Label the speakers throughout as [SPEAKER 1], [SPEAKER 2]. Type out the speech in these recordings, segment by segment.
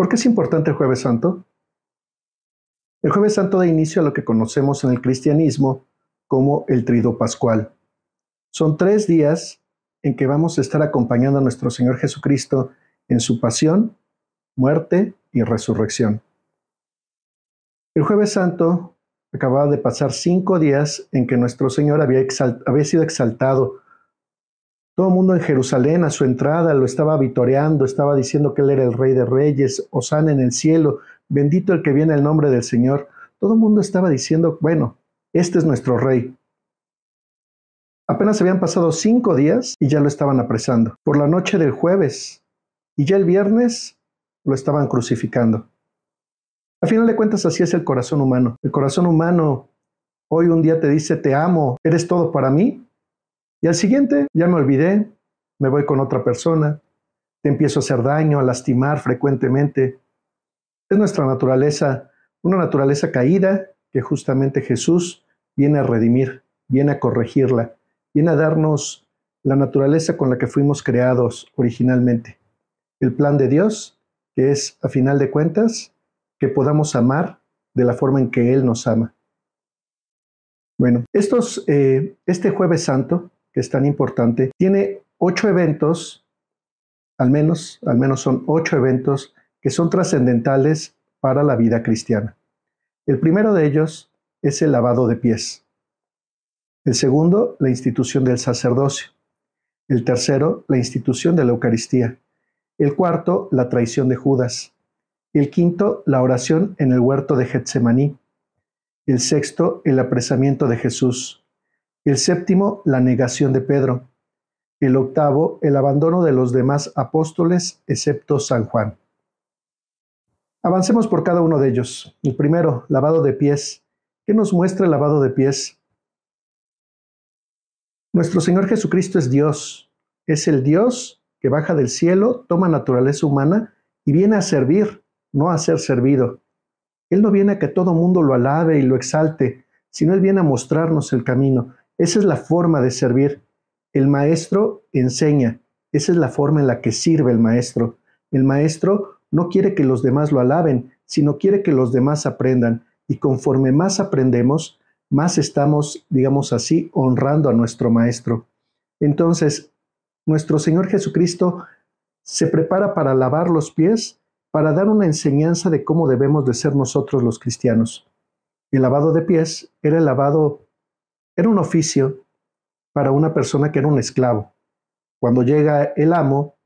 [SPEAKER 1] ¿Por qué es importante el jueves santo? El jueves santo da inicio a lo que conocemos en el cristianismo como el trido pascual. Son tres días en que vamos a estar acompañando a nuestro Señor Jesucristo en su pasión, muerte y resurrección. El jueves santo acababa de pasar cinco días en que nuestro Señor había, había sido exaltado todo el mundo en Jerusalén a su entrada lo estaba vitoreando, estaba diciendo que él era el rey de reyes, Osana en el cielo, bendito el que viene el nombre del Señor. Todo el mundo estaba diciendo, bueno, este es nuestro rey. Apenas habían pasado cinco días y ya lo estaban apresando. Por la noche del jueves y ya el viernes lo estaban crucificando. Al final de cuentas, así es el corazón humano. El corazón humano hoy un día te dice, te amo, eres todo para mí, y al siguiente, ya me olvidé, me voy con otra persona, te empiezo a hacer daño, a lastimar frecuentemente. Es nuestra naturaleza, una naturaleza caída que justamente Jesús viene a redimir, viene a corregirla, viene a darnos la naturaleza con la que fuimos creados originalmente. El plan de Dios, que es, a final de cuentas, que podamos amar de la forma en que Él nos ama. Bueno, estos, eh, este jueves santo que es tan importante, tiene ocho eventos, al menos, al menos son ocho eventos que son trascendentales para la vida cristiana. El primero de ellos es el lavado de pies. El segundo, la institución del sacerdocio. El tercero, la institución de la Eucaristía. El cuarto, la traición de Judas. El quinto, la oración en el huerto de Getsemaní. El sexto, el apresamiento de Jesús el séptimo, la negación de Pedro, el octavo, el abandono de los demás apóstoles, excepto San Juan. Avancemos por cada uno de ellos. El primero, lavado de pies. ¿Qué nos muestra el lavado de pies? Nuestro Señor Jesucristo es Dios. Es el Dios que baja del cielo, toma naturaleza humana y viene a servir, no a ser servido. Él no viene a que todo mundo lo alabe y lo exalte, sino Él viene a mostrarnos el camino, esa es la forma de servir. El maestro enseña. Esa es la forma en la que sirve el maestro. El maestro no quiere que los demás lo alaben, sino quiere que los demás aprendan. Y conforme más aprendemos, más estamos, digamos así, honrando a nuestro maestro. Entonces, nuestro Señor Jesucristo se prepara para lavar los pies, para dar una enseñanza de cómo debemos de ser nosotros los cristianos. El lavado de pies era el lavado era un oficio para una persona que era un esclavo. Cuando llega el amo,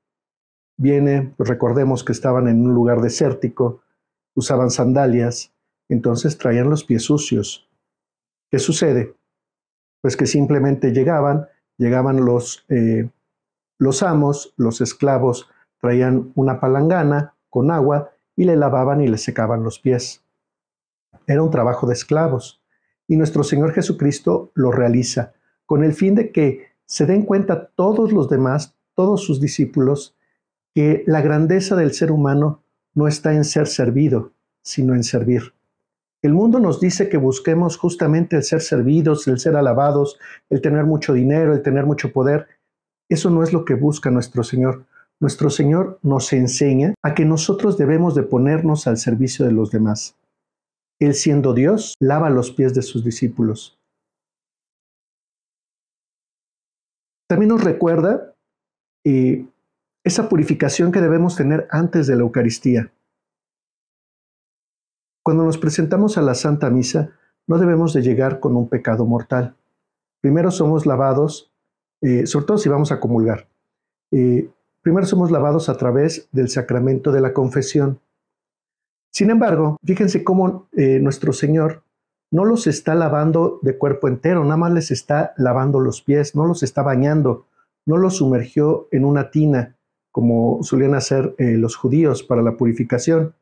[SPEAKER 1] viene, pues recordemos que estaban en un lugar desértico, usaban sandalias, entonces traían los pies sucios. ¿Qué sucede? Pues que simplemente llegaban, llegaban los, eh, los amos, los esclavos traían una palangana con agua y le lavaban y le secaban los pies. Era un trabajo de esclavos y nuestro Señor Jesucristo lo realiza, con el fin de que se den cuenta todos los demás, todos sus discípulos, que la grandeza del ser humano no está en ser servido, sino en servir. El mundo nos dice que busquemos justamente el ser servidos, el ser alabados, el tener mucho dinero, el tener mucho poder. Eso no es lo que busca nuestro Señor. Nuestro Señor nos enseña a que nosotros debemos de ponernos al servicio de los demás. Él siendo Dios, lava los pies de sus discípulos. También nos recuerda eh, esa purificación que debemos tener antes de la Eucaristía. Cuando nos presentamos a la Santa Misa, no debemos de llegar con un pecado mortal. Primero somos lavados, eh, sobre todo si vamos a comulgar. Eh, primero somos lavados a través del sacramento de la confesión. Sin embargo, fíjense cómo eh, nuestro Señor no los está lavando de cuerpo entero, nada más les está lavando los pies, no los está bañando, no los sumergió en una tina, como solían hacer eh, los judíos para la purificación,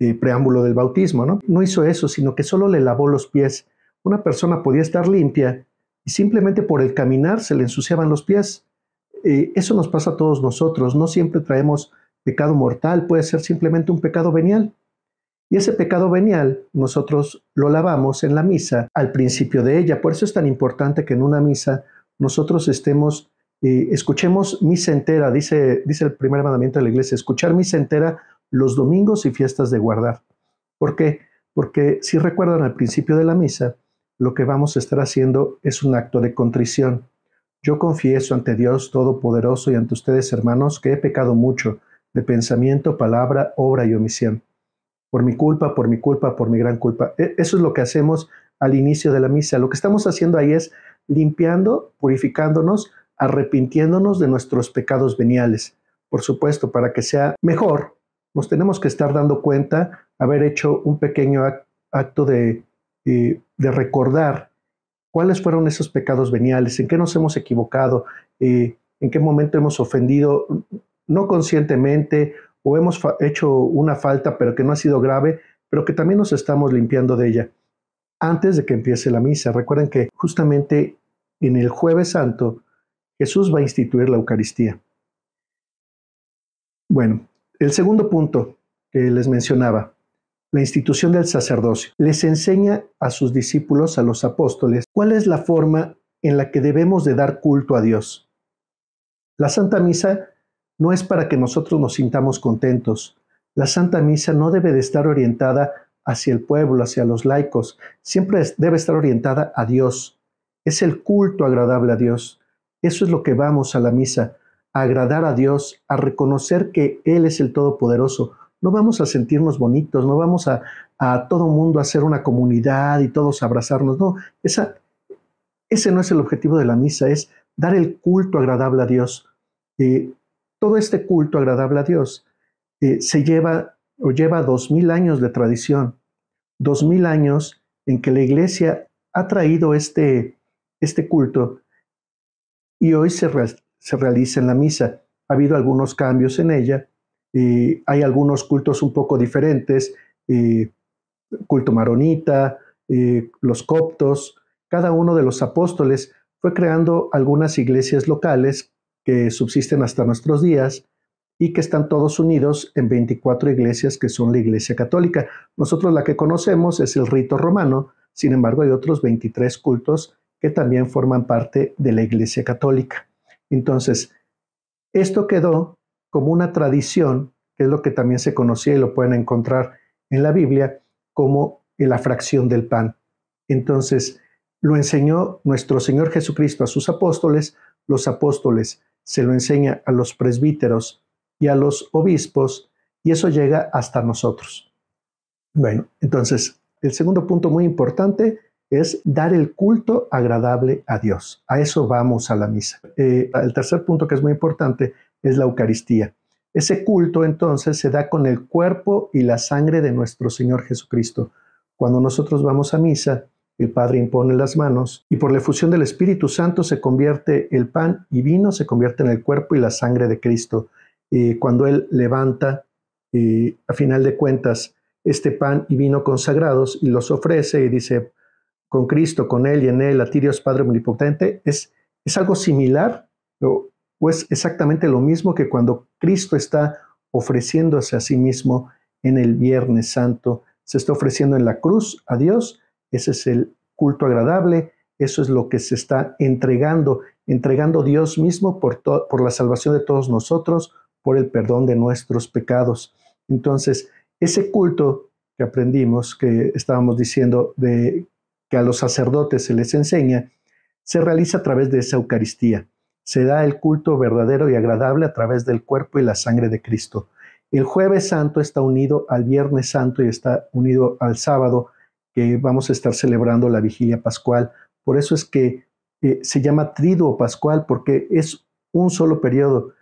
[SPEAKER 1] eh, preámbulo del bautismo, ¿no? No hizo eso, sino que solo le lavó los pies. Una persona podía estar limpia y simplemente por el caminar se le ensuciaban los pies. eso nos pasa a todos nosotros, no siempre traemos pecado mortal, puede ser simplemente un pecado venial. Y ese pecado venial nosotros lo lavamos en la misa al principio de ella. Por eso es tan importante que en una misa nosotros estemos, y eh, escuchemos misa entera, dice, dice el primer mandamiento de la iglesia, escuchar misa entera los domingos y fiestas de guardar. ¿Por qué? Porque si recuerdan al principio de la misa, lo que vamos a estar haciendo es un acto de contrición. Yo confieso ante Dios Todopoderoso y ante ustedes, hermanos, que he pecado mucho de pensamiento, palabra, obra y omisión por mi culpa, por mi culpa, por mi gran culpa. E, eso es lo que hacemos al inicio de la misa. Lo que estamos haciendo ahí es limpiando, purificándonos, arrepintiéndonos de nuestros pecados veniales. Por supuesto, para que sea mejor, nos tenemos que estar dando cuenta, haber hecho un pequeño acto eh, de, recordar cuáles fueron esos pecados veniales, en qué nos hemos equivocado, eh, en qué momento hemos ofendido, no conscientemente o hemos hecho una falta pero que no ha sido grave, pero que también nos estamos limpiando de ella antes de que empiece la misa. Recuerden que justamente en el jueves santo Jesús va a instituir la Eucaristía. Bueno, el segundo punto que les mencionaba, la institución del sacerdocio, les enseña a sus discípulos, a los apóstoles, cuál es la forma en la que debemos de dar culto a Dios. La Santa Misa no es para que nosotros nos sintamos contentos. La Santa Misa no debe de estar orientada hacia el pueblo, hacia los laicos, siempre debe estar orientada a Dios. Es el culto agradable a Dios. Eso es lo que vamos a la misa, a agradar a Dios, a reconocer que Él es el Todopoderoso. No vamos a sentirnos bonitos, no vamos a, a todo mundo hacer una comunidad y todos abrazarnos. No, esa, ese no es el objetivo de la misa, es dar el culto agradable a Dios. Eh, todo este culto agradable a Dios eh, se lleva o lleva dos mil años de tradición, dos mil años en que la iglesia ha traído este, este culto y hoy se, realiza en la misa. Ha habido algunos cambios en ella, eh, hay algunos cultos un poco diferentes, eh, culto maronita, los coptos, cada uno de los apóstoles fue creando algunas iglesias locales que subsisten hasta nuestros días y que están todos unidos en 24 iglesias que son la Iglesia Católica. Nosotros la que conocemos es el rito romano, sin embargo hay otros 23 cultos que también forman parte de la Iglesia Católica. Entonces, esto quedó como una tradición, que es lo que también se conocía y lo pueden encontrar en la Biblia, como la fracción del pan. Entonces, lo enseñó nuestro Señor Jesucristo a sus apóstoles, los apóstoles se lo enseña a los presbíteros y a los obispos y eso llega hasta nosotros. Bueno, entonces el segundo punto muy importante es dar el culto agradable a Dios. A eso vamos a la misa. Eh, el tercer punto que es muy importante es la Eucaristía. Ese culto entonces se da con el cuerpo y la sangre de nuestro Señor Jesucristo. Cuando nosotros vamos a misa, el Padre impone las manos, y por la efusión del Espíritu Santo se convierte el pan y vino, se convierte en el cuerpo y la sangre de Cristo. Eh, cuando Él levanta, eh, a final de cuentas, este pan y vino consagrados y los ofrece y dice, con Cristo, con Él y en Él, a ti Dios Padre Omnipotente, es, es algo similar o es exactamente lo mismo que cuando Cristo está ofreciéndose a sí mismo en el Viernes Santo, se está ofreciendo en la cruz a Dios ese es el culto agradable, eso es lo que se está entregando, entregando Dios mismo por, la salvación de todos nosotros, por el perdón de nuestros pecados. Entonces, ese culto que aprendimos, que estábamos diciendo de que a los sacerdotes se les enseña, se realiza a través de esa Eucaristía. Se da el culto verdadero y agradable a través del cuerpo y la sangre de Cristo. El jueves santo está unido al viernes santo y está unido al sábado que vamos a estar celebrando la vigilia pascual. Por eso es que eh, se llama triduo pascual, porque es un solo periodo.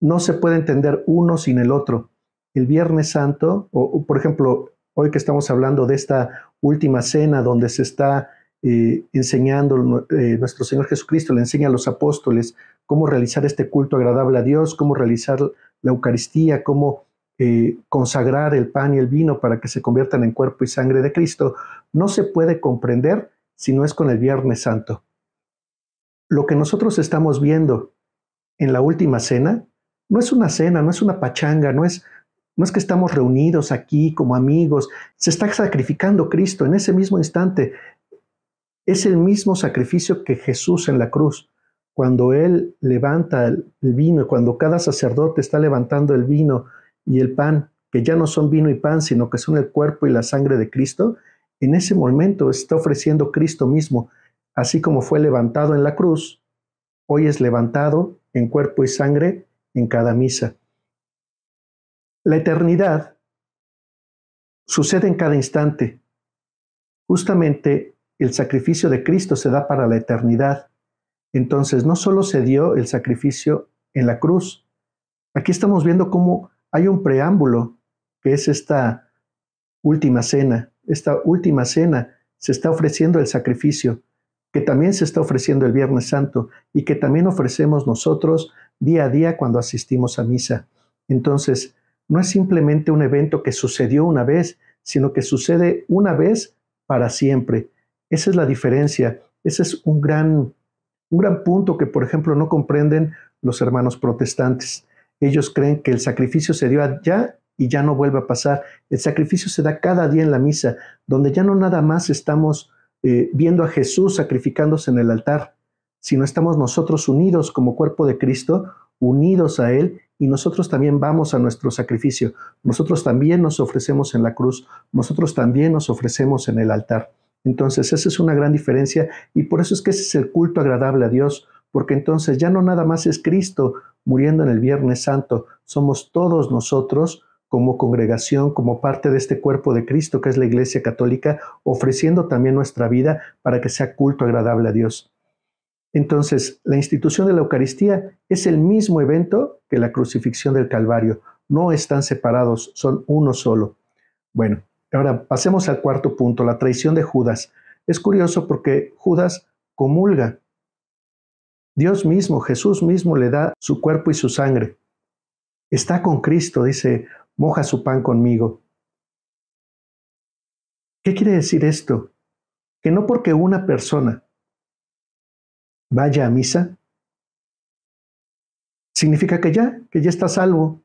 [SPEAKER 1] No se puede entender uno sin el otro. El Viernes Santo, o, por ejemplo, hoy que estamos hablando de esta última cena donde se está eh, enseñando eh, nuestro Señor Jesucristo, le enseña a los apóstoles cómo realizar este culto agradable a Dios, cómo realizar la Eucaristía, cómo eh, consagrar el pan y el vino para que se conviertan en cuerpo y sangre de Cristo, no se puede comprender si no es con el Viernes Santo. Lo que nosotros estamos viendo en la última cena no es una cena, no es una pachanga, no es, no es que estamos reunidos aquí como amigos, se está sacrificando Cristo en ese mismo instante. Es el mismo sacrificio que Jesús en la cruz cuando Él levanta el vino, cuando cada sacerdote está levantando el vino y el pan, que ya no son vino y pan, sino que son el cuerpo y la sangre de Cristo, en ese momento está ofreciendo Cristo mismo, así como fue levantado en la cruz, hoy es levantado en cuerpo y sangre en cada misa. La eternidad sucede en cada instante. Justamente el sacrificio de Cristo se da para la eternidad. Entonces, no solo se dio el sacrificio en la cruz, aquí estamos viendo cómo hay un preámbulo, que es esta última cena. Esta última cena se está ofreciendo el sacrificio, que también se está ofreciendo el Viernes Santo y que también ofrecemos nosotros día a día cuando asistimos a misa. Entonces, no es simplemente un evento que sucedió una vez, sino que sucede una vez para siempre. Esa es la diferencia. Ese es un gran, un gran punto que, por ejemplo, no comprenden los hermanos protestantes. Ellos creen que el sacrificio se dio allá y ya no vuelve a pasar. El sacrificio se da cada día en la misa, donde ya no nada más estamos eh, viendo a Jesús sacrificándose en el altar, sino estamos nosotros unidos como cuerpo de Cristo, unidos a Él y nosotros también vamos a nuestro sacrificio. Nosotros también nos ofrecemos en la cruz, nosotros también nos ofrecemos en el altar. Entonces, esa es una gran diferencia y por eso es que ese es el culto agradable a Dios, porque entonces ya no nada más es Cristo muriendo en el Viernes Santo, somos todos nosotros como congregación, como parte de este cuerpo de Cristo que es la Iglesia Católica, ofreciendo también nuestra vida para que sea culto agradable a Dios. Entonces, la institución de la Eucaristía es el mismo evento que la crucifixión del Calvario. No están separados, son uno solo. Bueno, ahora pasemos al cuarto punto, la traición de Judas. Es curioso porque Judas comulga Dios mismo, Jesús mismo le da su cuerpo y su sangre. Está con Cristo, dice, moja su pan conmigo. ¿Qué quiere decir esto? Que no porque una persona vaya a misa, significa que ya, que ya está salvo.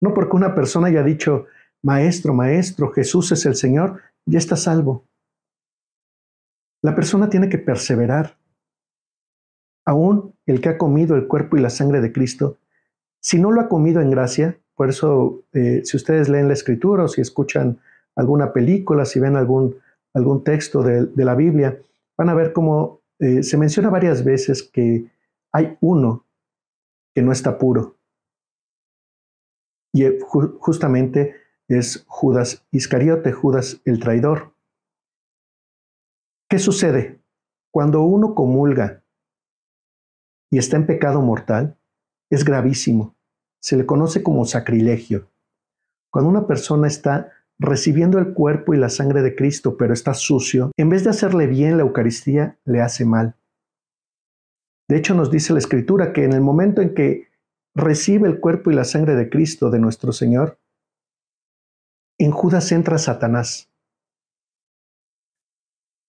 [SPEAKER 1] No porque una persona haya dicho, maestro, maestro, Jesús es el Señor, ya está salvo. La persona tiene que perseverar, aún el que ha comido el cuerpo y la sangre de Cristo, si no lo ha comido en gracia, por eso eh, si ustedes leen la escritura o si escuchan alguna película, si ven algún, algún texto de, la Biblia, van a ver cómo eh, se menciona varias veces que hay uno que no está puro. Y eh, justamente es Judas Iscariote, Judas el traidor. ¿Qué sucede? Cuando uno comulga y está en pecado mortal, es gravísimo. Se le conoce como sacrilegio. Cuando una persona está recibiendo el cuerpo y la sangre de Cristo, pero está sucio, en vez de hacerle bien la Eucaristía, le hace mal. De hecho, nos dice la Escritura que en el momento en que recibe el cuerpo y la sangre de Cristo, de nuestro Señor, en Judas entra Satanás.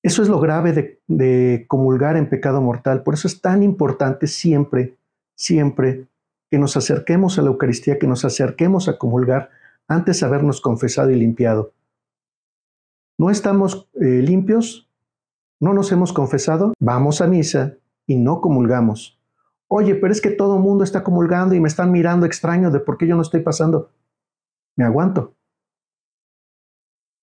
[SPEAKER 1] Eso es lo grave de, comulgar en pecado mortal. Por eso es tan importante siempre, siempre que nos acerquemos a la Eucaristía, que nos acerquemos a comulgar antes de habernos confesado y limpiado. No estamos eh, limpios, no nos hemos confesado, vamos a misa y no comulgamos. Oye, pero es que todo el mundo está comulgando y me están mirando extraño de por qué yo no estoy pasando. Me aguanto.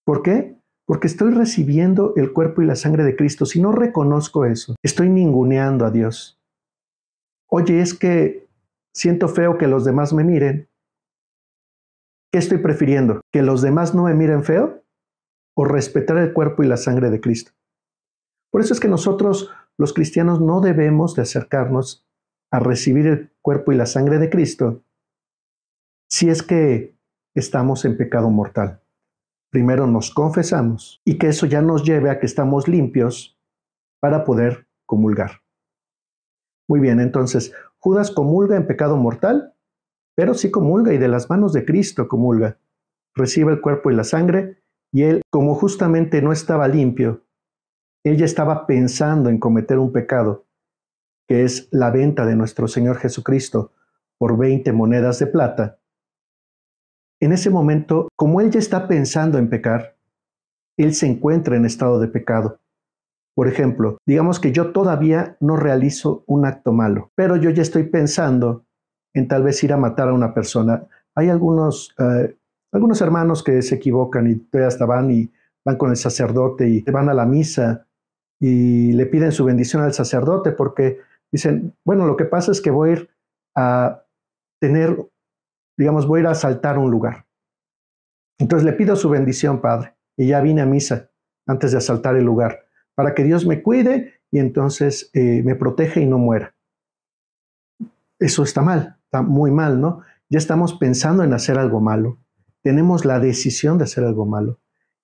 [SPEAKER 1] ¿Por qué? porque estoy recibiendo el cuerpo y la sangre de Cristo. Si no reconozco eso, estoy ninguneando a Dios. Oye, es que siento feo que los demás me miren. ¿Qué estoy prefiriendo? ¿Que los demás no me miren feo? ¿O respetar el cuerpo y la sangre de Cristo? Por eso es que nosotros, los cristianos, no debemos de acercarnos a recibir el cuerpo y la sangre de Cristo si es que estamos en pecado mortal primero nos confesamos y que eso ya nos lleve a que estamos limpios para poder comulgar. Muy bien, entonces, Judas comulga en pecado mortal, pero sí comulga y de las manos de Cristo comulga. Recibe el cuerpo y la sangre y él, como justamente no estaba limpio, ella estaba pensando en cometer un pecado, que es la venta de nuestro Señor Jesucristo por 20 monedas de plata, en ese momento, como él ya está pensando en pecar, él se encuentra en estado de pecado. Por ejemplo, digamos que yo todavía no realizo un acto malo, pero yo ya estoy pensando en tal vez ir a matar a una persona. Hay algunos, eh, algunos hermanos que se equivocan y hasta van y van con el sacerdote y van a la misa y le piden su bendición al sacerdote porque dicen, bueno, lo que pasa es que voy a ir a tener digamos, voy a ir a asaltar un lugar. Entonces le pido su bendición, Padre, y ya vine a misa antes de asaltar el lugar, para que Dios me cuide y entonces eh, me proteja y no muera. Eso está mal, está muy mal, ¿no? Ya estamos pensando en hacer algo malo, tenemos la decisión de hacer algo malo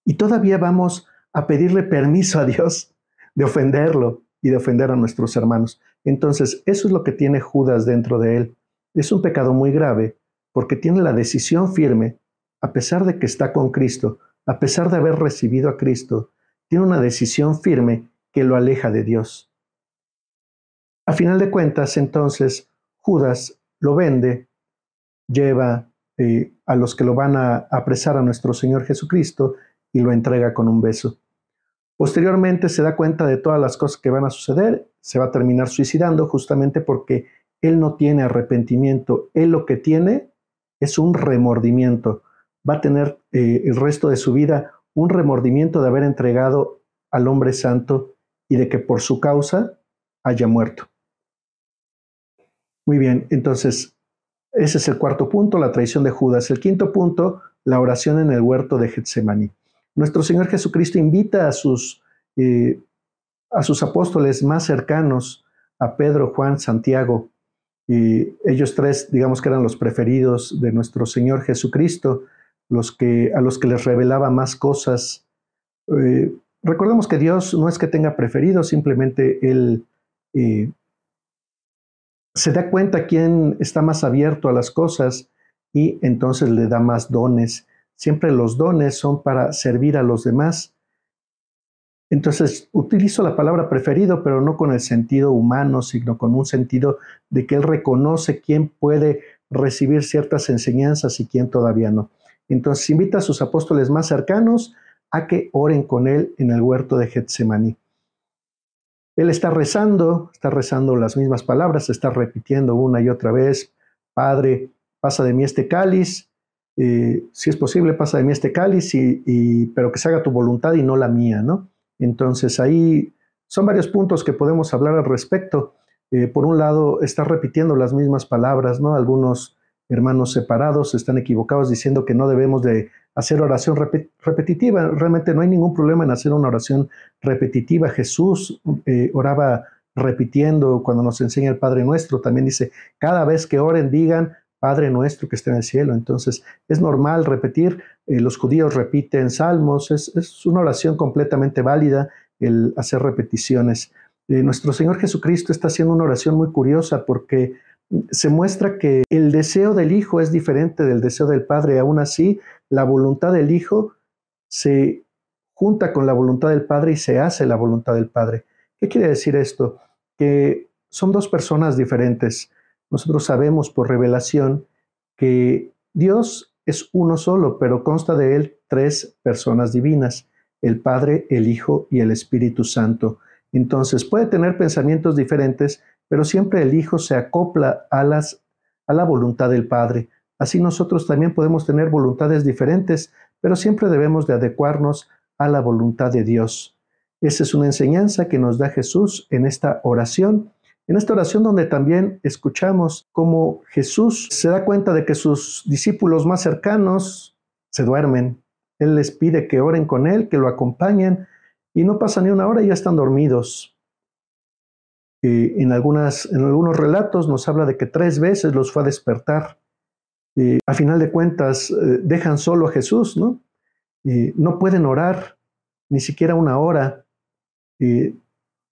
[SPEAKER 1] y todavía vamos a pedirle permiso a Dios de ofenderlo y de ofender a nuestros hermanos. Entonces, eso es lo que tiene Judas dentro de él. Es un pecado muy grave porque tiene la decisión firme, a pesar de que está con Cristo, a pesar de haber recibido a Cristo, tiene una decisión firme que lo aleja de Dios. A final de cuentas, entonces, Judas lo vende, lleva eh, a los que lo van a apresar a nuestro Señor Jesucristo y lo entrega con un beso. Posteriormente se da cuenta de todas las cosas que van a suceder, se va a terminar suicidando justamente porque él no tiene arrepentimiento, él lo que tiene es un remordimiento. Va a tener eh, el resto de su vida un remordimiento de haber entregado al hombre santo y de que por su causa haya muerto. Muy bien, entonces ese es el cuarto punto, la traición de Judas. El quinto punto, la oración en el huerto de Getsemaní. Nuestro Señor Jesucristo invita a sus, eh, a sus apóstoles más cercanos, a Pedro, Juan, Santiago y ellos tres, digamos que eran los preferidos de nuestro Señor Jesucristo, los que, a los que les revelaba más cosas. Eh, recordemos que Dios no es que tenga preferidos, simplemente Él eh, se da cuenta quién está más abierto a las cosas y entonces le da más dones. Siempre los dones son para servir a los demás entonces, utilizo la palabra preferido, pero no con el sentido humano, sino con un sentido de que él reconoce quién puede recibir ciertas enseñanzas y quién todavía no. Entonces, invita a sus apóstoles más cercanos a que oren con él en el huerto de Getsemaní. Él está rezando, está rezando las mismas palabras, está repitiendo una y otra vez, Padre, pasa de mí este cáliz, eh, si es posible, pasa de mí este cáliz, pero que se haga tu voluntad y no la mía, ¿no? Entonces ahí son varios puntos que podemos hablar al respecto. Eh, por un lado, está repitiendo las mismas palabras, ¿no? Algunos hermanos separados están equivocados diciendo que no debemos de hacer oración repetitiva. Realmente no hay ningún problema en hacer una oración repetitiva. Jesús eh, oraba repitiendo cuando nos enseña el Padre Nuestro. También dice, cada vez que oren digan, Padre nuestro que esté en el cielo. Entonces es normal repetir, eh, los judíos repiten salmos, es, una oración completamente válida el hacer repeticiones. Eh, nuestro Señor Jesucristo está haciendo una oración muy curiosa porque se muestra que el deseo del Hijo es diferente del deseo del Padre. Aún así, la voluntad del Hijo se junta con la voluntad del Padre y se hace la voluntad del Padre. ¿Qué quiere decir esto? Que son dos personas diferentes. Nosotros sabemos por revelación que Dios es uno solo, pero consta de él tres personas divinas, el Padre, el Hijo y el Espíritu Santo. Entonces puede tener pensamientos diferentes, pero siempre el Hijo se acopla a, a la voluntad del Padre. Así nosotros también podemos tener voluntades diferentes, pero siempre debemos de adecuarnos a la voluntad de Dios. Esa es una enseñanza que nos da Jesús en esta oración en esta oración donde también escuchamos cómo Jesús se da cuenta de que sus discípulos más cercanos se duermen. Él les pide que oren con Él, que lo acompañen, y no pasa ni una hora y ya están dormidos. Y en, algunas, en algunos relatos nos habla de que tres veces los fue a despertar. Y a final de cuentas, eh, dejan solo a Jesús, ¿no? Y no pueden orar ni siquiera una hora. Y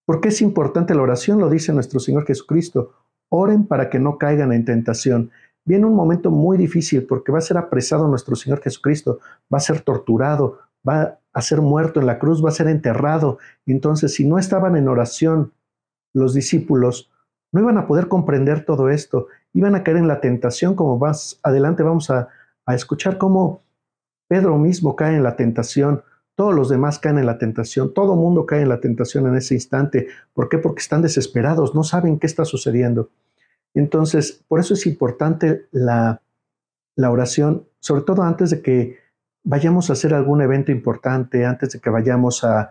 [SPEAKER 1] ¿Por qué es importante la oración? Lo dice nuestro Señor Jesucristo. Oren para que no caigan en tentación. Viene un momento muy difícil porque va a ser apresado nuestro Señor Jesucristo, va a ser torturado, va a ser muerto en la cruz, va a ser enterrado. Entonces, si no estaban en oración los discípulos, no iban a poder comprender todo esto, iban a caer en la tentación, como más adelante vamos a, a escuchar cómo Pedro mismo cae en la tentación todos los demás caen en la tentación, todo mundo cae en la tentación en ese instante. ¿Por qué? Porque están desesperados, no saben qué está sucediendo. Entonces, por eso es importante la, oración, sobre todo antes de que vayamos a hacer algún evento importante, antes de que vayamos a,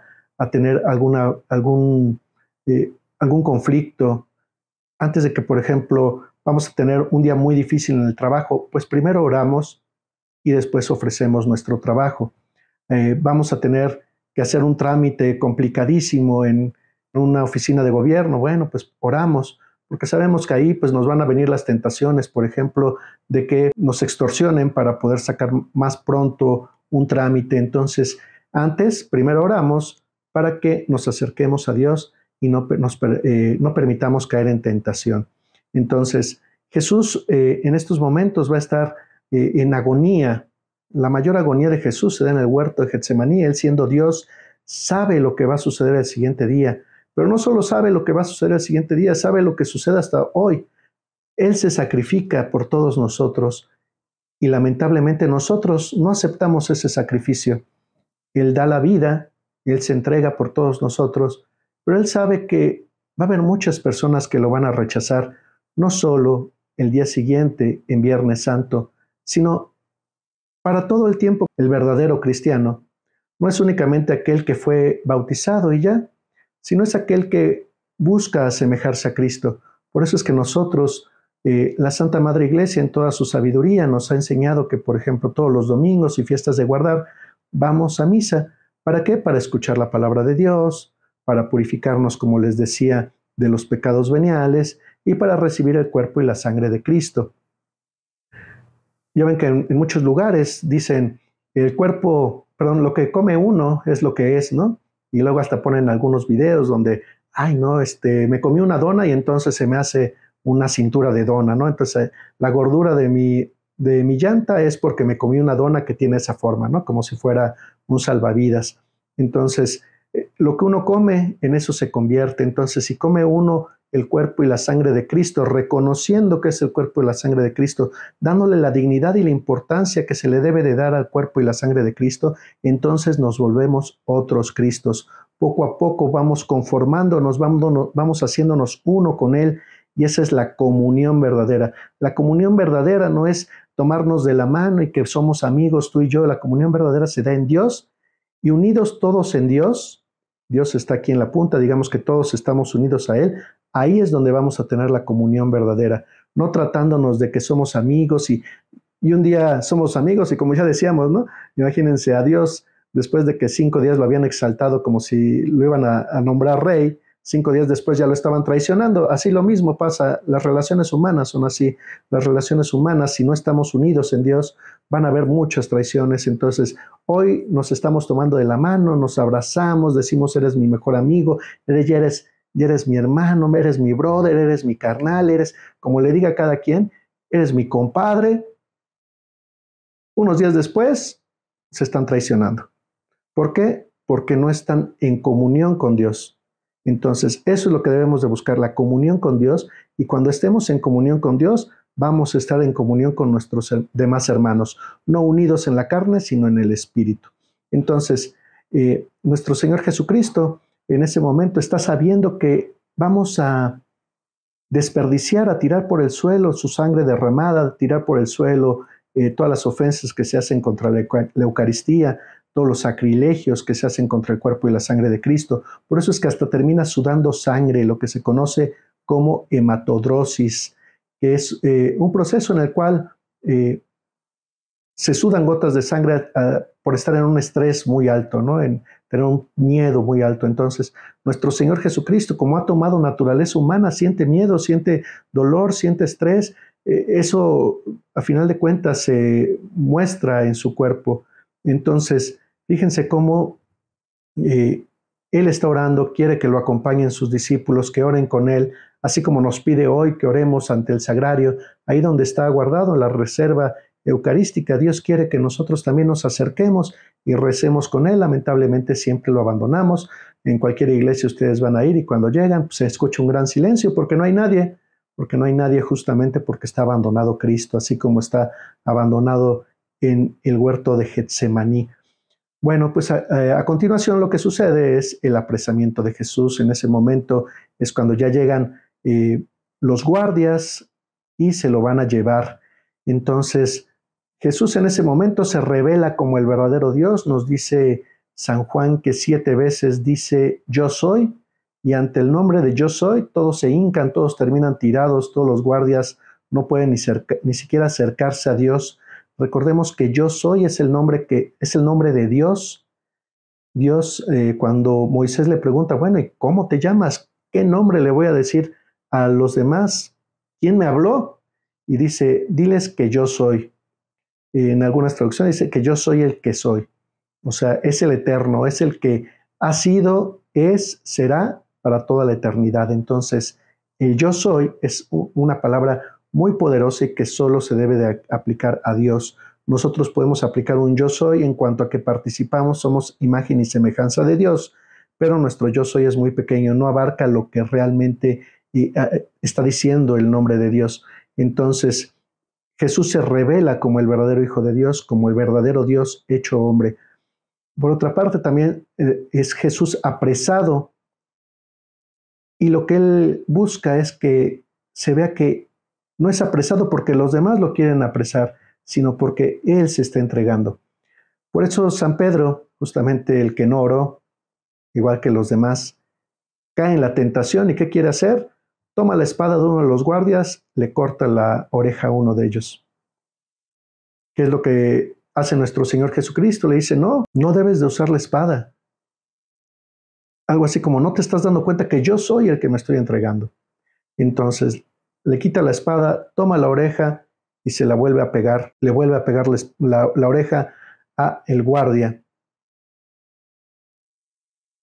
[SPEAKER 1] tener algún, eh, algún conflicto, antes de que, por ejemplo, vamos a tener un día muy difícil en el trabajo, pues primero oramos y después ofrecemos nuestro trabajo. Eh, vamos a tener que hacer un trámite complicadísimo en una oficina de gobierno, bueno, pues oramos, porque sabemos que ahí pues nos van a venir las tentaciones, por ejemplo, de que nos extorsionen para poder sacar más pronto un trámite. Entonces, antes, primero oramos para que nos acerquemos a Dios y no, eh, no permitamos caer en tentación. Entonces, Jesús eh, en estos momentos va a estar en agonía la mayor agonía de Jesús se da en el huerto de Getsemaní. Él siendo Dios sabe lo que va a suceder el siguiente día, pero no solo sabe lo que va a suceder el siguiente día, sabe lo que sucede hasta hoy. Él se sacrifica por todos nosotros y lamentablemente nosotros no aceptamos ese sacrificio. Él da la vida, y Él se entrega por todos nosotros, pero Él sabe que va a haber muchas personas que lo van a rechazar, no solo el día siguiente, en Viernes Santo, sino para todo el tiempo, el verdadero cristiano no es únicamente aquel que fue bautizado y ya, sino es aquel que busca asemejarse a Cristo. Por eso es que nosotros, eh, la Santa Madre Iglesia, en toda su sabiduría, nos ha enseñado que, por ejemplo, todos los domingos y fiestas de guardar, vamos a misa. ¿Para qué? Para escuchar la palabra de Dios, para purificarnos, como les decía, de los pecados veniales y para recibir el cuerpo y la sangre de Cristo. Ya ven que en, muchos lugares dicen, el cuerpo, perdón, lo que come uno es lo que es, ¿no? Y luego hasta ponen algunos videos donde, ay, no, este, me comí una dona y entonces se me hace una cintura de dona, ¿no? Entonces, eh, la gordura de mi, de mi llanta es porque me comí una dona que tiene esa forma, ¿no? Como si fuera un salvavidas. Entonces, eh, lo que uno come, en eso se convierte. Entonces, si come uno el cuerpo y la sangre de Cristo, reconociendo que es el cuerpo y la sangre de Cristo, dándole la dignidad y la importancia que se le debe de dar al cuerpo y la sangre de Cristo, entonces nos volvemos otros Cristos. Poco a poco vamos conformándonos, vamos, vamos haciéndonos uno con Él y esa es la comunión verdadera. La comunión verdadera no es tomarnos de la mano y que somos amigos tú y yo, la comunión verdadera se da en Dios y unidos todos en Dios, Dios está aquí en la punta, digamos que todos estamos unidos a Él, ahí es donde vamos a tener la comunión verdadera, no tratándonos de que somos amigos y, un día somos amigos y como ya decíamos, ¿no? Imagínense a Dios después de que cinco días lo habían exaltado como si lo iban a, a nombrar rey, cinco días después ya lo estaban traicionando. Así lo mismo pasa, las relaciones humanas son así, las relaciones humanas, si no estamos unidos en Dios, van a haber muchas traiciones. Entonces, hoy nos estamos tomando de la mano, nos abrazamos, decimos, eres mi mejor amigo, eres, eres, eres mi hermano, eres mi brother, eres mi carnal, eres, como le diga cada quien, eres mi compadre. Unos días después, se están traicionando. ¿Por qué? Porque no están en comunión con Dios entonces, eso es lo que debemos de buscar, la comunión con Dios. Y cuando estemos en comunión con Dios, vamos a estar en comunión con nuestros demás hermanos, no unidos en la carne, sino en el espíritu. Entonces, eh, nuestro Señor Jesucristo en ese momento está sabiendo que vamos a desperdiciar, a tirar por el suelo su sangre derramada, a tirar por el suelo eh, todas las ofensas que se hacen contra la Eucaristía, todos los sacrilegios que se hacen contra el cuerpo y la sangre de Cristo. Por eso es que hasta termina sudando sangre, lo que se conoce como hematodrosis, que es eh, un proceso en el cual eh, se sudan gotas de sangre ah, por estar en un estrés muy alto, ¿no? en tener un miedo muy alto. Entonces, nuestro Señor Jesucristo, como ha tomado naturaleza humana, siente miedo, siente dolor, siente estrés. Eh, eso, a final de cuentas, se muestra en su cuerpo. Entonces, Fíjense cómo eh, Él está orando, quiere que lo acompañen sus discípulos, que oren con Él, así como nos pide hoy que oremos ante el sagrario, ahí donde está guardado la reserva eucarística. Dios quiere que nosotros también nos acerquemos y recemos con Él. Lamentablemente siempre lo abandonamos. En cualquier iglesia ustedes van a ir y cuando llegan pues, se escucha un gran silencio porque no hay nadie, porque no hay nadie justamente porque está abandonado Cristo, así como está abandonado en el huerto de Getsemaní. Bueno, pues eh, a, continuación lo que sucede es el apresamiento de Jesús. En ese momento es cuando ya llegan eh, los guardias y se lo van a llevar. Entonces, Jesús en ese momento se revela como el verdadero Dios. Nos dice San Juan que siete veces dice yo soy y ante el nombre de yo soy todos se hincan, todos terminan tirados, todos los guardias no pueden ni, ni siquiera acercarse a Dios Recordemos que yo soy es el nombre que es el nombre de Dios. Dios, eh, cuando Moisés le pregunta, bueno, ¿y cómo te llamas? ¿Qué nombre le voy a decir a los demás? ¿Quién me habló? Y dice, diles que yo soy. En algunas traducciones dice que yo soy el que soy. O sea, es el eterno, es el que ha sido, es, será para toda la eternidad. Entonces, el yo soy es una palabra muy poderosa y que solo se debe de aplicar a Dios. Nosotros podemos aplicar un yo soy en cuanto a que participamos, somos imagen y semejanza de Dios, pero nuestro yo soy es muy pequeño, no abarca lo que realmente está diciendo el nombre de Dios. Entonces, Jesús se revela como el verdadero Hijo de Dios, como el verdadero Dios hecho hombre. Por otra parte, también eh, es Jesús apresado y lo que él busca es que se vea que no es apresado porque los demás lo quieren apresar, sino porque Él se está entregando. Por eso San Pedro, justamente el que no oró, igual que los demás, cae en la tentación y ¿qué quiere hacer? Toma la espada de uno de los guardias, le corta la oreja a uno de ellos. ¿Qué es lo que hace nuestro Señor Jesucristo? Le dice, no, no debes de usar la espada. Algo así como, no te estás dando cuenta que yo soy el que me estoy entregando. Entonces le quita la espada, toma la oreja y se la vuelve a pegar, le vuelve a pegar la, oreja a el guardia.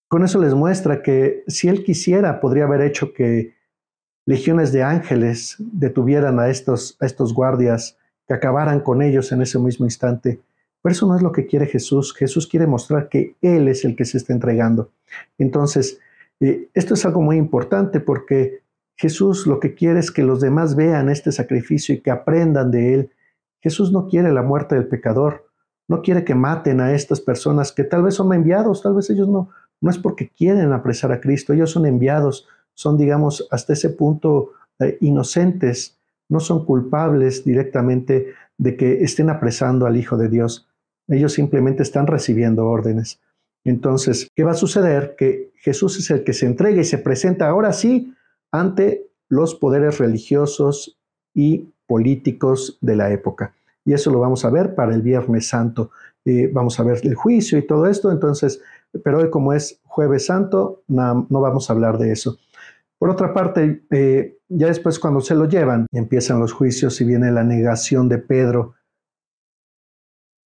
[SPEAKER 1] Con eso les muestra que si él quisiera, podría haber hecho que legiones de ángeles detuvieran a estos, a estos guardias, que acabaran con ellos en ese mismo instante. Pero eso no es lo que quiere Jesús. Jesús quiere mostrar que Él es el que se está entregando. Entonces, eh, esto es algo muy importante porque Jesús lo que quiere es que los demás vean este sacrificio y que aprendan de él. Jesús no quiere la muerte del pecador, no quiere que maten a estas personas que tal vez son enviados, tal vez ellos no, no es porque quieren apresar a Cristo, ellos son enviados, son, digamos, hasta ese punto eh, inocentes, no son culpables directamente de que estén apresando al Hijo de Dios, ellos simplemente están recibiendo órdenes. Entonces, ¿qué va a suceder? Que Jesús es el que se entrega y se presenta ahora sí ante los poderes religiosos y políticos de la época. Y eso lo vamos a ver para el Viernes Santo. Eh, vamos a ver el juicio y todo esto, entonces, pero hoy como es jueves santo, no, vamos a hablar de eso. Por otra parte, eh, ya después cuando se lo llevan, empiezan los juicios y viene la negación de Pedro.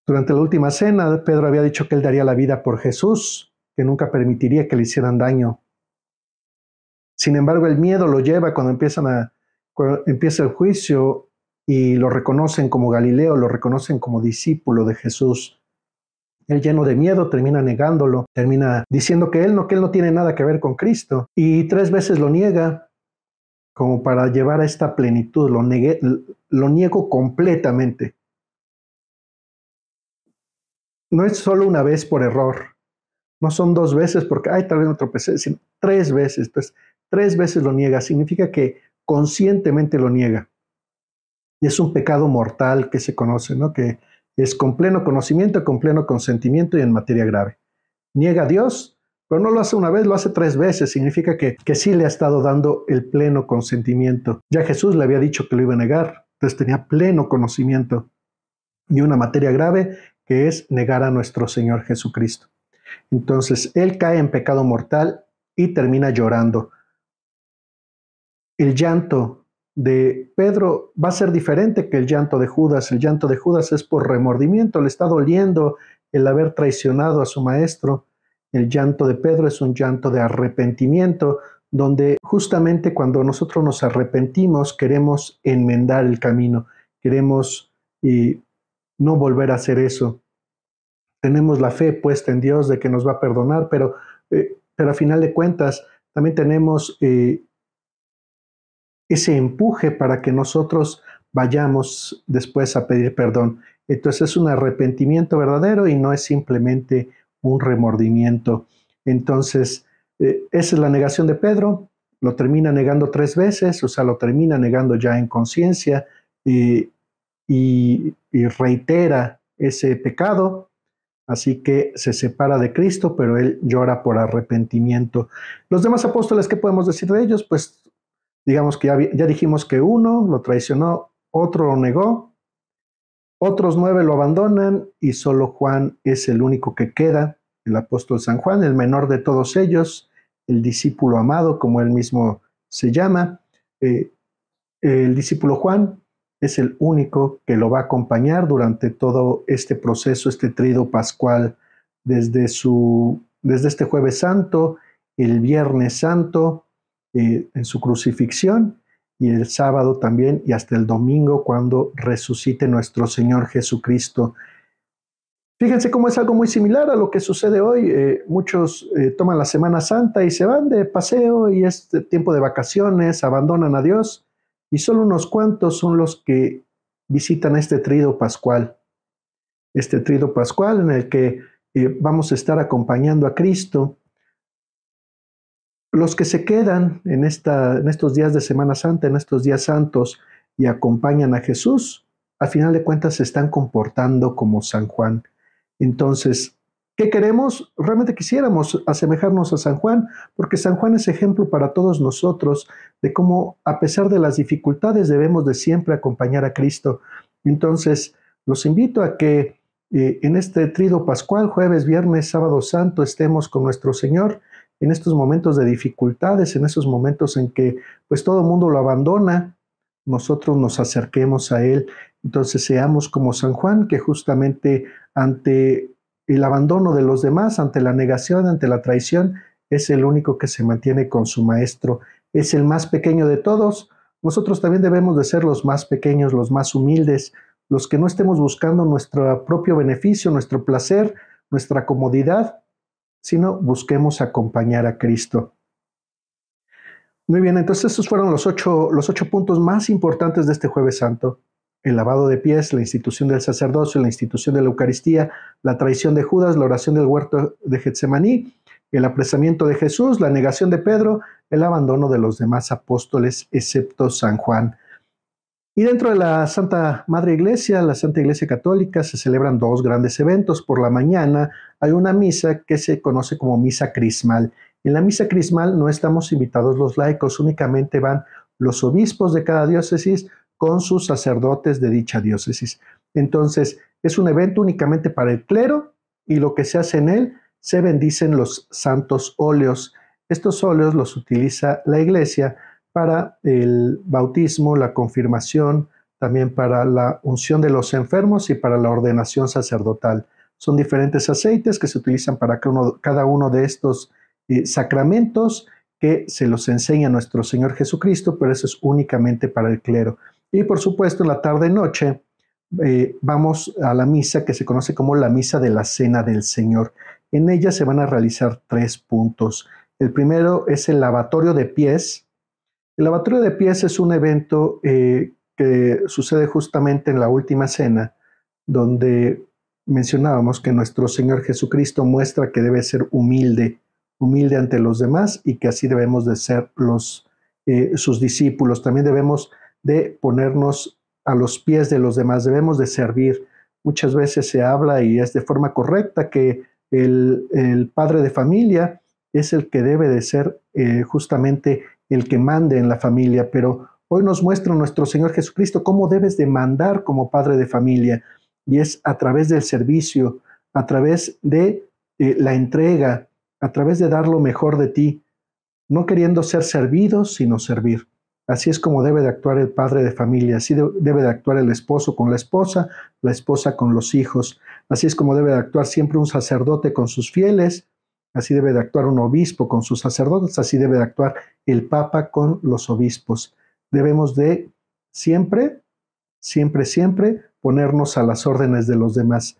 [SPEAKER 1] Durante la última cena, Pedro había dicho que él daría la vida por Jesús, que nunca permitiría que le hicieran daño. Sin embargo, el miedo lo lleva cuando, empiezan a, empieza el juicio y lo reconocen como Galileo, lo reconocen como discípulo de Jesús. Él lleno de miedo termina negándolo, termina diciendo que él no, que él no tiene nada que ver con Cristo. Y tres veces lo niega como para llevar a esta plenitud. Lo, lo niego completamente. No es solo una vez por error. No son dos veces porque, ay, tal vez me tropecé, sino tres veces. Entonces, Tres veces lo niega, significa que conscientemente lo niega. Y es un pecado mortal que se conoce, ¿no? Que es con pleno conocimiento, con pleno consentimiento y en materia grave. Niega a Dios, pero no lo hace una vez, lo hace tres veces. Significa que, que sí le ha estado dando el pleno consentimiento. Ya Jesús le había dicho que lo iba a negar, entonces tenía pleno conocimiento. Y una materia grave que es negar a nuestro Señor Jesucristo. Entonces, él cae en pecado mortal y termina llorando el llanto de Pedro va a ser diferente que el llanto de Judas. El llanto de Judas es por remordimiento, le está doliendo el haber traicionado a su maestro. El llanto de Pedro es un llanto de arrepentimiento, donde justamente cuando nosotros nos arrepentimos queremos enmendar el camino, queremos no volver a hacer eso. Tenemos la fe puesta en Dios de que nos va a perdonar, pero, eh, pero a final de cuentas también tenemos eh, ese empuje para que nosotros vayamos después a pedir perdón. Entonces es un arrepentimiento verdadero y no es simplemente un remordimiento. Entonces, eh, esa es la negación de Pedro, lo termina negando tres veces, o sea, lo termina negando ya en conciencia eh, y, y reitera ese pecado, Así que se separa de Cristo, pero él llora por arrepentimiento. Los demás apóstoles, ¿qué podemos decir de ellos? Pues Digamos que ya, dijimos que uno lo traicionó, otro lo negó, otros nueve lo abandonan y solo Juan es el único que queda, el apóstol San Juan, el menor de todos ellos, el discípulo amado, como él mismo se llama. Eh, el discípulo Juan es el único que lo va a acompañar durante todo este proceso, este trido pascual, desde, su, desde este jueves santo, el viernes santo, eh, en su crucifixión y el sábado también y hasta el domingo cuando resucite nuestro Señor Jesucristo. Fíjense cómo es algo muy similar a lo que sucede hoy. Eh, muchos eh, toman la Semana Santa y se van de paseo y es tiempo de vacaciones, abandonan a Dios y solo unos cuantos son los que visitan este trido pascual. Este trido pascual en el que vamos a estar acompañando a Cristo los que se quedan en, esta, en estos días de Semana Santa, en estos días santos, y acompañan a Jesús, a final de cuentas se están comportando como San Juan. Entonces, ¿qué queremos? Realmente quisiéramos asemejarnos a San Juan, porque San Juan es ejemplo para todos nosotros de cómo, a pesar de las dificultades, debemos de siempre acompañar a Cristo. Entonces, los invito a que eh, en este trido pascual, jueves, viernes, sábado santo, estemos con nuestro Señor en estos momentos de dificultades, en esos momentos en que pues todo el mundo lo abandona, nosotros nos acerquemos a Él. Entonces seamos como San Juan, que justamente ante el abandono de los demás, ante la negación, ante la traición, es el único que se mantiene con su Maestro. Es el más pequeño de todos. Nosotros también debemos de ser los más pequeños, los más humildes, los que no estemos buscando nuestro propio beneficio, nuestro placer, nuestra comodidad, sino busquemos acompañar a Cristo. Muy bien, entonces esos fueron los ocho, los puntos más importantes de este jueves santo. El lavado de pies, la institución del sacerdocio, la institución de la Eucaristía, la traición de Judas, la oración del huerto de Getsemaní, el apresamiento de Jesús, la negación de Pedro, el abandono de los demás apóstoles, excepto San Juan. Y dentro de la Santa Madre Iglesia, la Santa Iglesia Católica, se celebran dos grandes eventos. Por la mañana hay una misa que se conoce como misa crismal. En la misa crismal no estamos invitados los laicos, únicamente van los obispos de cada diócesis con sus sacerdotes de dicha diócesis. Entonces, es un evento únicamente para el clero y lo que se hace en él se bendicen los santos óleos. Estos óleos los utiliza la iglesia para el bautismo, la confirmación, también para la unción de los enfermos y para la ordenación sacerdotal. Son diferentes aceites que se utilizan para cada uno de estos eh, sacramentos que se los enseña nuestro Señor Jesucristo, pero eso es únicamente para el clero. Y por supuesto, en la tarde-noche eh, vamos a la misa que se conoce como la misa de la Cena del Señor. En ella se van a realizar tres puntos. El primero es el lavatorio de pies, el lavatorio de pies es un evento eh, que sucede justamente en la última cena, donde mencionábamos que nuestro Señor Jesucristo muestra que debe ser humilde, humilde ante los demás y que así debemos de ser los, eh, sus discípulos. También debemos de ponernos a los pies de los demás, debemos de servir. Muchas veces se habla y es de forma correcta que el, padre de familia es el que debe de ser eh, justamente justamente el que mande en la familia, pero hoy nos muestra nuestro Señor Jesucristo cómo debes de mandar como padre de familia, y es a través del servicio, a través de eh, la entrega, a través de dar lo mejor de ti, no queriendo ser servido, sino servir. Así es como debe de actuar el padre de familia, así debe de actuar el esposo con la esposa, la esposa con los hijos, así es como debe de actuar siempre un sacerdote con sus fieles, así debe de actuar un obispo con sus sacerdotes, así debe de actuar el Papa con los obispos. Debemos de siempre, siempre, siempre ponernos a las órdenes de los demás.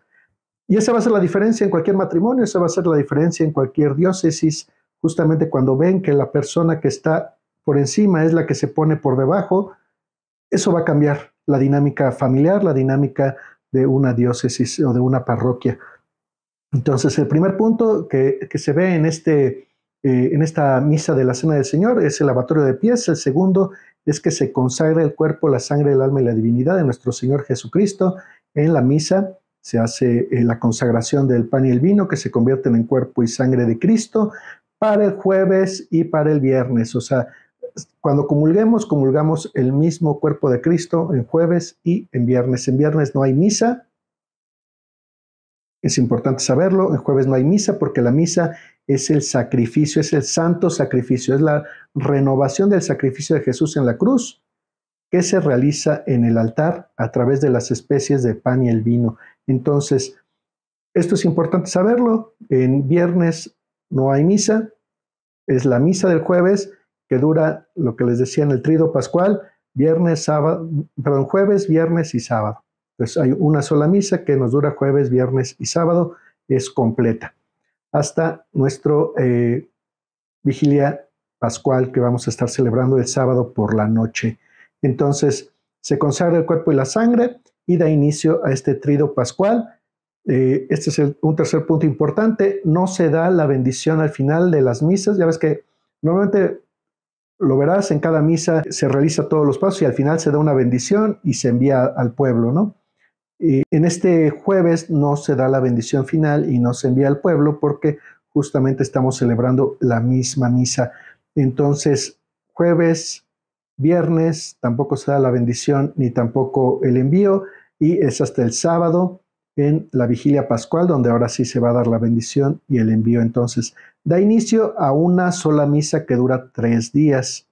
[SPEAKER 1] Y esa va a ser la diferencia en cualquier matrimonio, esa va a ser la diferencia en cualquier diócesis, justamente cuando ven que la persona que está por encima es la que se pone por debajo, eso va a cambiar la dinámica familiar, la dinámica de una diócesis o de una parroquia. Entonces, el primer punto que, se ve en, este, eh, en esta misa de la Cena del Señor es el lavatorio de pies. El segundo es que se consagra el cuerpo, la sangre, el alma y la divinidad de nuestro Señor Jesucristo. En la misa se hace eh, la consagración del pan y el vino que se convierten en cuerpo y sangre de Cristo para el jueves y para el viernes. O sea, cuando comulguemos, comulgamos el mismo cuerpo de Cristo en jueves y en viernes. En viernes no hay misa, es importante saberlo. El jueves no hay misa porque la misa es el sacrificio, es el santo sacrificio, es la renovación del sacrificio de Jesús en la cruz que se realiza en el altar a través de las especies de pan y el vino. Entonces, esto es importante saberlo. En viernes no hay misa, es la misa del jueves que dura lo que les decía en el trido pascual, viernes, sábado, perdón, jueves, viernes y sábado pues hay una sola misa que nos dura jueves, viernes y sábado, es completa, hasta nuestro eh, vigilia pascual que vamos a estar celebrando el sábado por la noche. Entonces se consagra el cuerpo y la sangre y da inicio a este trido pascual. Eh, este es un tercer punto importante, no se da la bendición al final de las misas, ya ves que normalmente lo verás en cada misa, se realiza todos los pasos y al final se da una bendición y se envía al pueblo, ¿no? en este jueves no se da la bendición final y no se envía al pueblo porque justamente estamos celebrando la misma misa. Entonces, jueves, viernes, tampoco se da la bendición ni tampoco el envío y es hasta el sábado en la vigilia pascual, donde ahora sí se va a dar la bendición y el envío. Entonces, da inicio a una sola misa que dura tres días.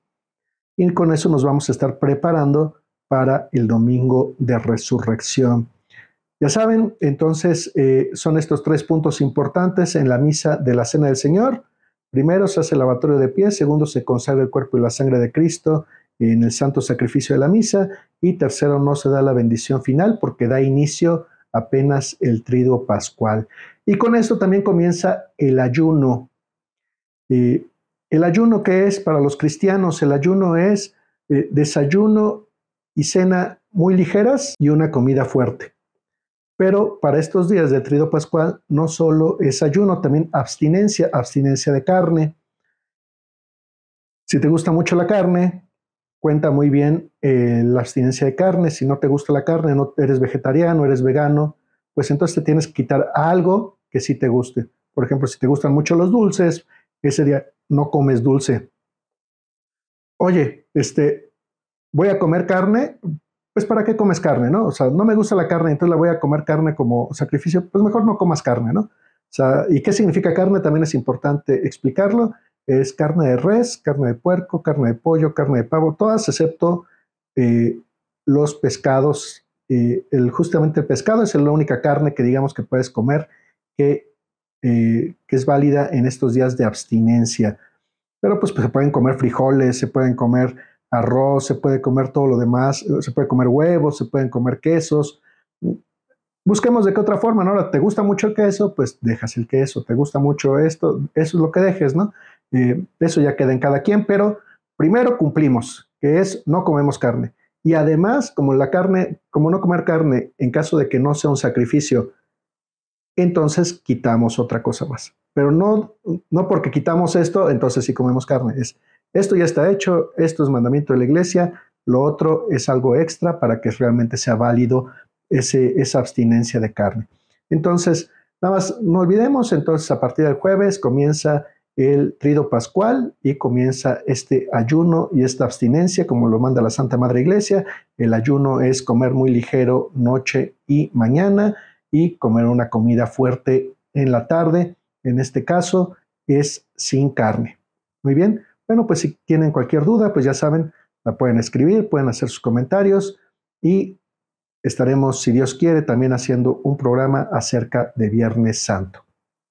[SPEAKER 1] Y con eso nos vamos a estar preparando para el domingo de resurrección. Ya saben, entonces eh, son estos tres puntos importantes en la misa de la Cena del Señor. Primero se hace el lavatorio de pies, segundo se consagra el cuerpo y la sangre de Cristo en el santo sacrificio de la misa y tercero no se da la bendición final porque da inicio apenas el triduo pascual. Y con esto también comienza el ayuno. Eh, el ayuno que es para los cristianos, el ayuno es eh, desayuno y cena muy ligeras y una comida fuerte. Pero para estos días de trido pascual no solo es ayuno, también abstinencia, abstinencia de carne. Si te gusta mucho la carne, cuenta muy bien eh, la abstinencia de carne. Si no te gusta la carne, no eres vegetariano, eres vegano, pues entonces te tienes que quitar algo que sí te guste. Por ejemplo, si te gustan mucho los dulces, ese día no comes dulce. Oye, este, voy a comer carne, pues ¿para qué comes carne, no? O sea, no me gusta la carne, entonces la voy a comer carne como sacrificio, pues mejor no comas carne, ¿no? O sea, ¿y qué significa carne? También es importante explicarlo. Es carne de res, carne de puerco, carne de pollo, carne de pavo, todas excepto eh, los pescados. el, justamente el pescado es la única carne que digamos que puedes comer que, eh, es válida en estos días de abstinencia. Pero pues, pues se pueden comer frijoles, se pueden comer arroz, se puede comer todo lo demás, eh, se puede comer huevos, se pueden comer quesos. Busquemos de qué otra forma, ¿no? Ahora, ¿te gusta mucho el queso? Pues dejas el queso, ¿te gusta mucho esto? Eso es lo que dejes, ¿no? Eh, eso ya queda en cada quien, pero primero cumplimos, que es no comemos carne. Y además, como la carne, como no comer carne, en caso de que no sea un sacrificio, entonces quitamos otra cosa más. Pero no, no porque quitamos esto, entonces sí comemos carne. Es, esto ya está hecho, esto es mandamiento de la iglesia, lo otro es algo extra para que realmente sea válido esa abstinencia de carne. Entonces, nada más, no olvidemos, entonces a partir del jueves comienza el trido pascual y comienza este ayuno y esta abstinencia, como lo manda la Santa Madre Iglesia. El ayuno es comer muy ligero noche y mañana y comer una comida fuerte en la tarde. En este caso es sin carne. Muy bien, bueno, pues si tienen cualquier duda, pues ya saben, la pueden escribir, pueden hacer sus comentarios y estaremos, si Dios quiere, también haciendo un programa acerca de Viernes Santo.